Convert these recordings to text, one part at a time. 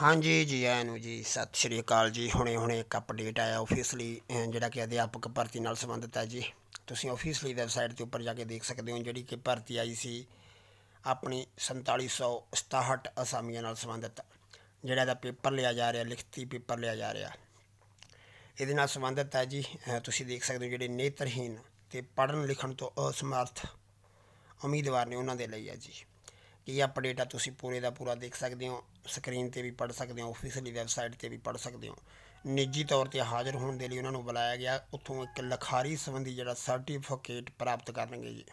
ਹਾਂਜੀ ਜੀ ਆਇਆਂ ਨੂੰ ਜੀ ਸਤਿ ਸ਼੍ਰੀ ਅਕਾਲ ਜੀ ਹੁਣੇ-ਹੁਣੇ ਇੱਕ ਅਪਡੇਟ ਆਇਆ ਆਫੀਸ਼ਲੀ ਜਿਹੜਾ ਕਿ ਅਧਿਆਪਕ ਭਰਤੀ ਨਾਲ ਸੰਬੰਧਿਤ ਹੈ ਜੀ ਤੁਸੀਂ ਆਫੀਸ਼ਲੀ ਵੈਬਸਾਈਟ ਦੇ ਉੱਪਰ ਜਾ ਕੇ ਦੇਖ ਸਕਦੇ ਹੋ ਜਿਹੜੀ ਕਿ ਭਰਤੀ ਆਈ ਸੀ ਆਪਣੀ 4767 ਅਸਾਮੀਆਂ ਨਾਲ ਸੰਬੰਧਿਤ ਜਿਹੜਾ ਦਾ ਪੇਪਰ ਲਿਆ ਜਾ ਰਿਹਾ ਲਿਖਤੀ ਪੇਪਰ ਲਿਆ ਜਾ ਰਿਹਾ ਇਹਦੇ ਨਾਲ ਸੰਬੰਧਿਤ ਹੈ ਜੀ ਤੁਸੀਂ ਦੇਖ ਸਕਦੇ ਹੋ ਜਿਹੜੇ ਨੇਤਰਹੀਨ ਤੇ ਪੜਨ ਲਿਖਣ ਤੋਂ ਅਸਮਰਥ ਉਮੀਦਵਾਰ ਨੇ ਉਹਨਾਂ ਦੇ ਲਈ ਹੈ ਜੀ ਇਹ ਅਪਡੇਟ ਆ ਤੁਸੀਂ ਪੂਰੇ ਦਾ ਪੂਰਾ ਦੇਖ ਸਕਦੇ ਹੋ ਸਕਰੀਨ ਤੇ ਵੀ ਪੜ ਸਕਦੇ ਹੋ ਆਫੀਸ਼ੀਅਲੀ ਵੈਬਸਾਈਟ ਤੇ ਵੀ ਪੜ ਸਕਦੇ ਹੋ ਨਿੱਜੀ ਤੌਰ ਤੇ ਹਾਜ਼ਰ ਹੋਣ ਦੇ ਲਈ ਉਹਨਾਂ ਨੂੰ ਬੁਲਾਇਆ ਗਿਆ ਉੱਥੋਂ ਇੱਕ ਲਖਾਰੀ ਸੰਬੰਧੀ ਜਿਹੜਾ ਸਰਟੀਫਿਕੇਟ ਪ੍ਰਾਪਤ ਕਰਨਗੇ ਜੀ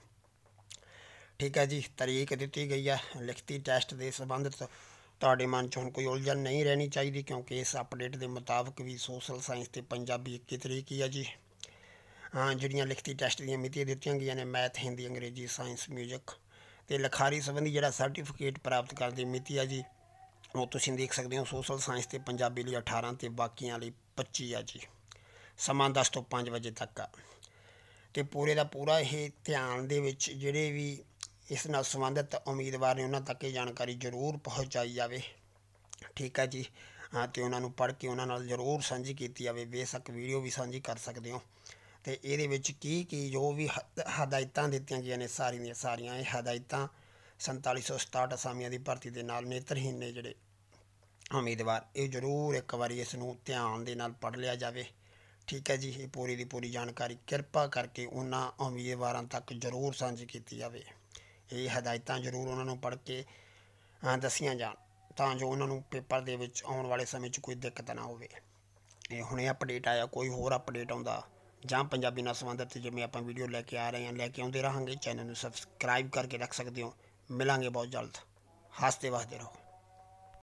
ਠੀਕ ਹੈ ਜੀ ਤਰੀਕ ਦਿੱਤੀ ਗਈ ਹੈ ਲਿਖਤੀ ਟੈਸਟ ਦੇ ਸੰਬੰਧਿਤ ਤੁਹਾਡੇ ਮਨ 'ਚ ਹੁਣ ਕੋਈ ਉਲਝਣ ਨਹੀਂ ਰਹਿਣੀ ਚਾਹੀਦੀ ਕਿਉਂਕਿ ਇਸ ਅਪਡੇਟ ਦੇ ਮੁਤਾਬਕ ਵੀ ਸੋਸ਼ਲ ਸਾਇੰਸ ਤੇ ਪੰਜਾਬੀ 21 ਤਰੀਕ ਹੀ ਹੈ ਜੀ ਜਿਹੜੀਆਂ ਲਿਖਤੀ ਟੈਸਟ ਦੀਆਂ ਮਿਤੀਆਂ ਦਿੱਤੀਆਂ ਗਈਆਂ ਨੇ ਮੈਥ ਹਿੰਦੀ ਅੰਗਰੇਜ਼ੀ ਸਾਇੰਸ ਮਿਊਜ਼ਿਕ ਤੇ ਲਖਾਰੀ ਸੰਬੰਧੀ ਜਿਹੜਾ ਸਰਟੀਫਿਕੇਟ ਪ੍ਰਾਪਤ ਕਰਨ ਦੀ ਮਿਤੀ ਆ ਜੀ ਉਹ ਤੁਸੀਂ ਦੇਖ ਸਕਦੇ ਹੋ ਸੋਸ਼ਲ ਸਾਇੰਸ ਤੇ ਪੰਜਾਬੀ ਲਈ 18 ਤੇ ਬਾਕੀਆਂ ਲਈ 25 ਆ ਜੀ ਸਮਾਂ 10 ਤੋਂ 5 ਵਜੇ ਤੱਕ ਆ ਤੇ ਪੂਰੇ ਦਾ ਪੂਰਾ ਇਹ ਧਿਆਨ ਦੇ ਵਿੱਚ ਜਿਹੜੇ ਵੀ ਇਸ ਨਾਲ ਸੰਬੰਧਿਤ ਉਮੀਦਵਾਰ ਨੇ ਉਹਨਾਂ ਤੱਕ ਇਹ ਜਾਣਕਾਰੀ ਜ਼ਰੂਰ ਪਹੁੰਚਾਈ ਜਾਵੇ ਠੀਕ ਹੈ ਜੀ ਹਾਂ ਤੇ ਉਹਨਾਂ ਨੂੰ ਪੜ੍ਹ ਕੇ ਉਹਨਾਂ ਨਾਲ ਜ਼ਰੂਰ ਸਾਂਝੀ ਕੀਤੀ ਜਾਵੇ ਬੇਸ਼ੱਕ ਵੀਡੀਓ ਵੀ ਸਾਂਝੀ ਕਰ ਸਕਦੇ ਹੋ ਤੇ ਇਹਦੇ ਵਿੱਚ ਕੀ ਕੀ ਜੋ ਵੀ ਹਦਾਇਤਾਂ ਦਿੱਤੀਆਂ ਗਈਆਂ ਨੇ ਸਾਰੀ ਦੀਆਂ ਸਾਰੀਆਂ ਇਹ ਹਦਾਇਤਾਂ 4767 ਅਸਾਮੀਆਂ ਦੀ ਭਰਤੀ ਦੇ ਨਾਲ ਨੇਤਰਹੀਨ ਨੇ ਜਿਹੜੇ ਉਮੀਦਵਾਰ ਇਹ ਜ਼ਰੂਰ ਇੱਕ ਵਾਰੀ ਇਸ ਨੂੰ ਧਿਆਨ ਦੇ ਨਾਲ ਪੜ ਲਿਆ ਜਾਵੇ ਠੀਕ ਹੈ ਜੀ ਇਹ ਪੂਰੀ ਦੀ ਪੂਰੀ ਜਾਣਕਾਰੀ ਕਿਰਪਾ ਕਰਕੇ ਉਹਨਾਂ ਉਮੀਦਵਾਰਾਂ ਤੱਕ ਜ਼ਰੂਰ ਸਾਂਝੀ ਕੀਤੀ ਜਾਵੇ ਇਹ ਹਦਾਇਤਾਂ ਜ਼ਰੂਰ ਉਹਨਾਂ ਨੂੰ ਪੜ ਕੇ ਦੱਸੀਆਂ ਜਾਣ ਤਾਂ ਜੋ ਉਹਨਾਂ ਨੂੰ ਪੇਪਰ ਦੇ ਵਿੱਚ ਆਉਣ ਵਾਲੇ ਸਮੇਂ 'ਚ ਕੋਈ ਦਿੱਕਤ ਨਾ ਹੋਵੇ ਇਹ ਹੁਣੇ ਅਪਡੇਟ ਆਇਆ ਕੋਈ ਹੋਰ ਅਪਡੇਟ ਆਉਂਦਾ ਜਾਂ ਪੰਜਾਬੀ ਨਾਲ ਸੰਬੰਧਿਤ ਜਿਵੇਂ ਆਪਾਂ ਵੀਡੀਓ ਲੈ ਕੇ ਆ ਰਹੇ ਹਾਂ ਲੈ ਕੇ ਆਉਂਦੇ ਰਹਾਂਗੇ ਚੈਨਲ ਨੂੰ ਸਬਸਕ੍ਰਾਈਬ ਕਰਕੇ ਰੱਖ ਸਕਦੇ ਹੋ ਮਿਲਾਂਗੇ ਬਹੁਤ ਜਲਦ ਹੱਸਦੇ ਵਾਸਤੇ ਰਹੋ